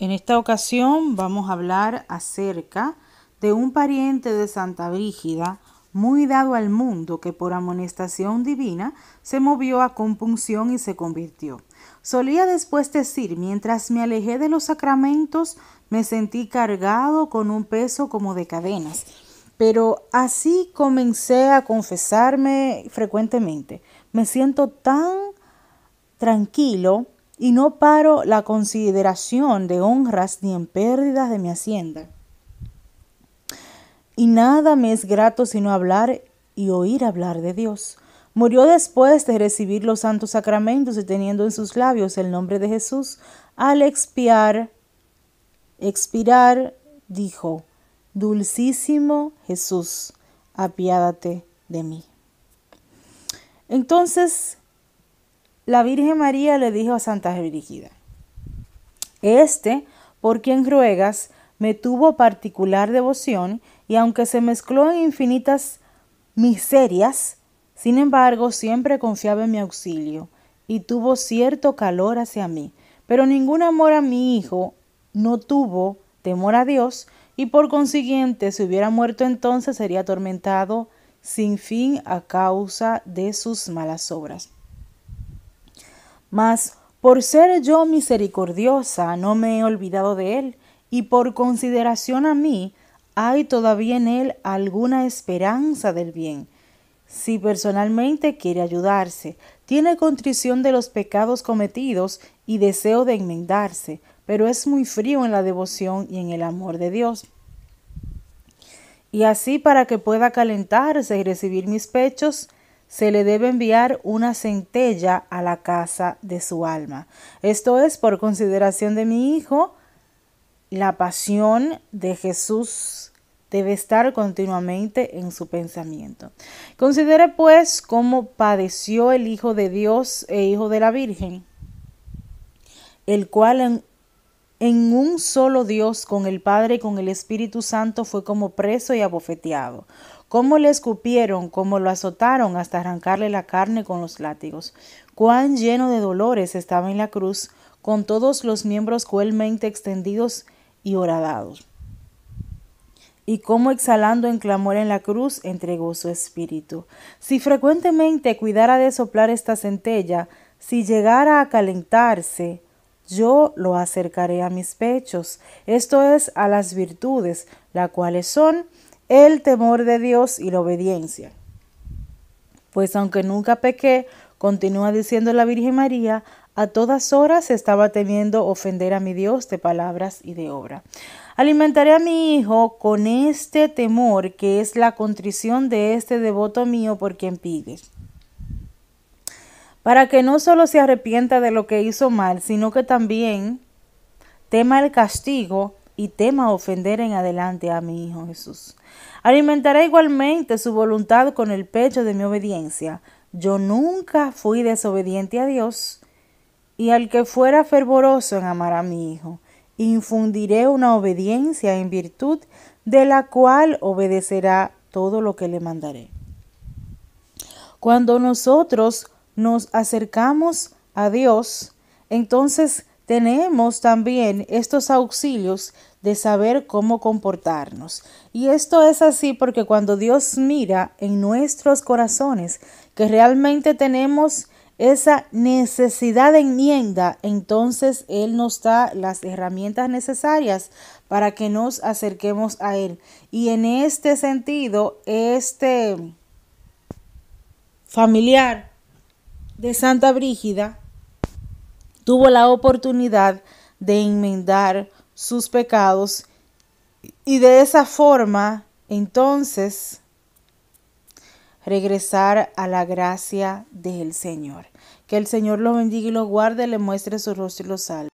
En esta ocasión vamos a hablar acerca de un pariente de Santa Brígida muy dado al mundo que por amonestación divina se movió a compunción y se convirtió. Solía después decir, mientras me alejé de los sacramentos, me sentí cargado con un peso como de cadenas, pero así comencé a confesarme frecuentemente. Me siento tan tranquilo y no paro la consideración de honras ni en pérdidas de mi hacienda. Y nada me es grato sino hablar y oír hablar de Dios. Murió después de recibir los santos sacramentos y teniendo en sus labios el nombre de Jesús, al expiar, expirar, dijo, Dulcísimo Jesús, apiádate de mí. Entonces, la Virgen María le dijo a Santa Brígida, Este, por quien ruegas, me tuvo particular devoción y aunque se mezcló en infinitas miserias, sin embargo siempre confiaba en mi auxilio y tuvo cierto calor hacia mí. Pero ningún amor a mi hijo no tuvo temor a Dios y por consiguiente si hubiera muerto entonces sería atormentado sin fin a causa de sus malas obras. Mas por ser yo misericordiosa no me he olvidado de él, y por consideración a mí hay todavía en él alguna esperanza del bien. Si personalmente quiere ayudarse, tiene contrición de los pecados cometidos y deseo de enmendarse, pero es muy frío en la devoción y en el amor de Dios. Y así para que pueda calentarse y recibir mis pechos, se le debe enviar una centella a la casa de su alma. Esto es por consideración de mi Hijo, la pasión de Jesús debe estar continuamente en su pensamiento. Considere pues cómo padeció el Hijo de Dios e Hijo de la Virgen, el cual en, un solo Dios con el Padre y con el Espíritu Santo fue como preso y abofeteado cómo le escupieron, cómo lo azotaron hasta arrancarle la carne con los látigos, cuán lleno de dolores estaba en la cruz, con todos los miembros cruelmente extendidos y horadados, y cómo exhalando en clamor en la cruz entregó su espíritu. Si frecuentemente cuidara de soplar esta centella, si llegara a calentarse, yo lo acercaré a mis pechos, esto es, a las virtudes, las cuales son el temor de Dios y la obediencia. Pues aunque nunca pequé, continúa diciendo la Virgen María, a todas horas estaba temiendo ofender a mi Dios de palabras y de obra. Alimentaré a mi hijo con este temor que es la contrición de este devoto mío por quien pide. para que no solo se arrepienta de lo que hizo mal, sino que también tema el castigo y tema ofender en adelante a mi Hijo Jesús. alimentará igualmente su voluntad con el pecho de mi obediencia. Yo nunca fui desobediente a Dios, y al que fuera fervoroso en amar a mi Hijo, infundiré una obediencia en virtud de la cual obedecerá todo lo que le mandaré. Cuando nosotros nos acercamos a Dios, entonces tenemos también estos auxilios de saber cómo comportarnos. Y esto es así porque cuando Dios mira en nuestros corazones que realmente tenemos esa necesidad de enmienda, entonces Él nos da las herramientas necesarias para que nos acerquemos a Él. Y en este sentido, este familiar de Santa Brígida tuvo la oportunidad de enmendar sus pecados y de esa forma entonces regresar a la gracia del Señor. Que el Señor lo bendiga y lo guarde, le muestre su rostro y lo salve.